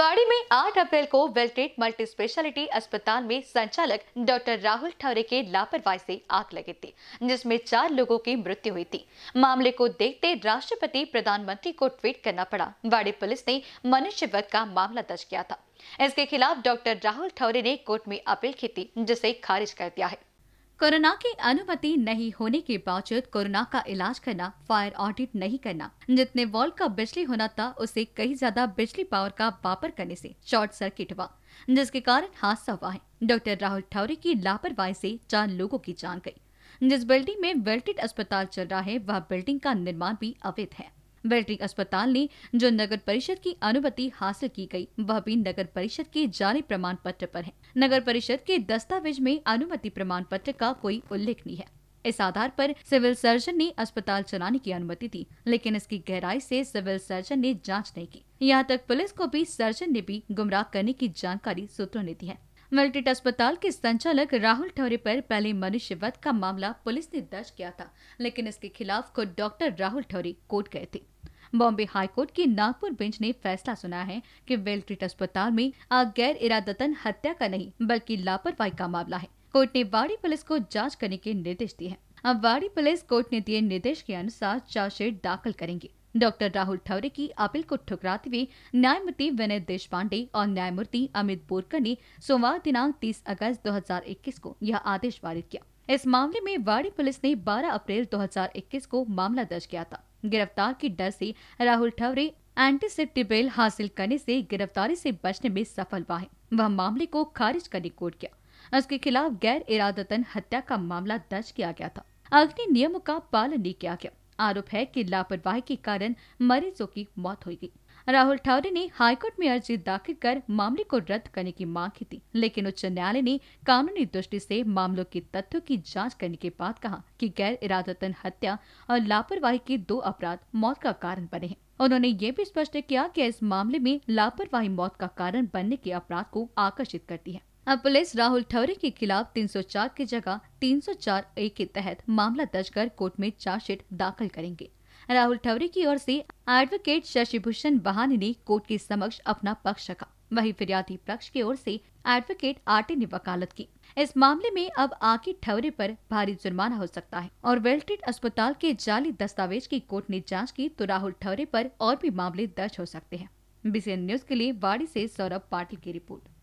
निवाड़ी में 8 अप्रैल को वेल्टेड multi speciality अस्पताल में संचालक डॉक्टर राहुल ठौरे के लापरवाही से आग लगी थी जिसमें चार लोगों की मृत्यु हुई थी मामले को देखते राष्ट्रपति प्रधानमंत्री को ट्वीट करना पड़ा वाड़ी पुलिस ने मनुष्य वध का मामला दर्ज किया था इसके खिलाफ डॉक्टर राहुल ठौरे ने कोर्ट में अपील की थी जिसे खारिज कर दिया है कोरोना की अनुमति नहीं होने के बावजूद कोरोना का इलाज करना फायर ऑडिट नहीं करना जितने वॉल का बिजली होना था उसे कई ज्यादा बिजली पावर का वापर करने से शॉर्ट सर्किट हुआ जिसके कारण हादसा हुआ है डॉक्टर राहुल ठौरे की लापरवाही से चार लोगों की जान गई जिस बिल्डिंग में वेल्टेड अस्पताल चल रहा है वह बिल्डिंग का निर्माण भी अवैध है वेटरी अस्पताल ने जो नगर परिषद की अनुमति हासिल की गई वह भी नगर परिषद के जारी प्रमाण पत्र पर है नगर परिषद के दस्तावेज में अनुमति प्रमाण पत्र का कोई उल्लेख नहीं है इस आधार पर सिविल सर्जन ने अस्पताल चलाने की अनुमति दी लेकिन इसकी गहराई से सिविल सर्जन ने जांच नहीं की यहाँ तक पुलिस को भी सर्जन ने भी गुमराह करने की जानकारी सूत्रों ने दी है मेरिटेट अस्पताल के संचालक राहुल ठौरे पर पहले वध का मामला पुलिस ने दर्ज किया था लेकिन इसके खिलाफ खुद डॉक्टर राहुल ठौरे कोर्ट गए थे बॉम्बे हाईकोर्ट की नागपुर बेंच ने फैसला सुना है कि वेलट्रीट अस्पताल में आग गैर इरादतन हत्या का नहीं बल्कि लापरवाही का मामला है कोर्ट ने वाड़ी पुलिस को जांच करने के निर्देश दिए हैं अब वाड़ी पुलिस कोर्ट ने दिए निर्देश के अनुसार चार्जशीट दाखिल करेंगे डॉक्टर राहुल ठवरे की अपील को ठुकराते हुए न्यायमूर्ति विनय देशपांडे और न्यायमूर्ति अमित बोरकर ने सोमवार दिनांक 30 अगस्त 2021 को यह आदेश पारित किया इस मामले में वाड़ी पुलिस ने 12 अप्रैल 2021 को मामला दर्ज किया था गिरफ्तार के डर से राहुल ठौरे एंटीसेप्टिबेल हासिल करने से गिरफ्तारी से बचने में सफल हुआ है वह मामले को खारिज करने कोर्ट किया उसके खिलाफ गैर इरादतन हत्या का मामला दर्ज किया गया था अग्नि नियमों का पालन नहीं किया गया आरोप है कि लापरवाही के कारण मरीजों की मौत हुई गई राहुल ठाकरे ने हाईकोर्ट में अर्जी दाखिल कर मामले को रद्द करने की मांग की थी लेकिन उच्च न्यायालय ने कानूनी दृष्टि से मामलों के तथ्यों की जांच करने के बाद कहा कि गैर इरादतन हत्या और लापरवाही के दो अपराध मौत का कारण बने हैं उन्होंने ये भी स्पष्ट किया कि इस मामले में लापरवाही मौत का कारण बनने के अपराध को आकर्षित करती है अब पुलिस राहुल ठौरे के खिलाफ 304 की जगह 304 ए के तहत मामला दर्ज कर कोर्ट में चार्जशीट दाखिल करेंगे राहुल ठौरे की ओर से एडवोकेट शशिभूषण बहानी ने कोर्ट के समक्ष अपना पक्ष रखा वही फिरियादी पक्ष की ओर से एडवोकेट आटे ने वकालत की इस मामले में अब आकी ठौरे पर भारी जुर्माना हो सकता है और वेल्टेड अस्पताल के जाली दस्तावेज की कोर्ट ने जांच की तो राहुल ठौरे पर और भी मामले दर्ज हो सकते हैं बीसीएन न्यूज के लिए वाड़ी से सौरभ पाटिल की रिपोर्ट